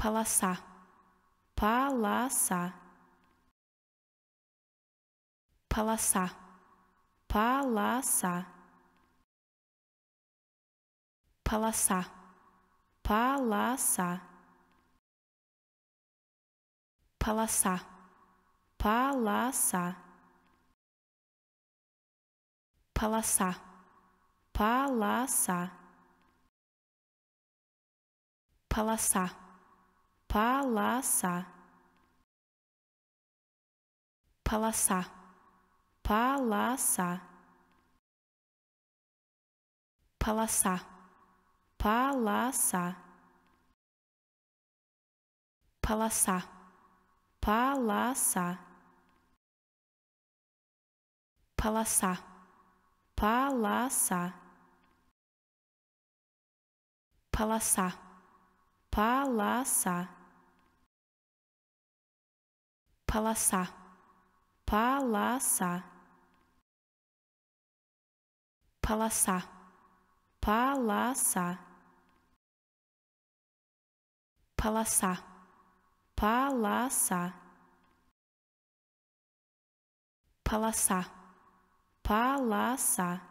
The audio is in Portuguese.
Palaçá. Palaçá. Palaçá. Palaçá. Palaçá. Palaçá. Palaçá. Palaçá. Palaçá. Palaçá. Palaçá. Palaçá. Palaçá. Palaçá. Palaçá. Palaçá. Palaçá. Palaçá. Palaçá. Palaçá. Palaçá. Palaçá. Palaçá. Palaçá. Palaçá. Palaçá. Palaçá. Palaçá. Palaçá. Palaçá.